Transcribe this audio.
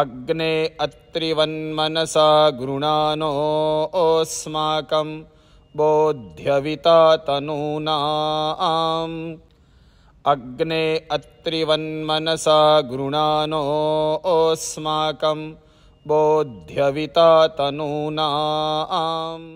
अग्ने अत्रिवन्मनसा गृणानोऽस्माकं बोध्यविता तनूनाम् अग्ने अत्रिवन्मनसा गृणानोऽस्माकं बोध्यविता तनूनाम्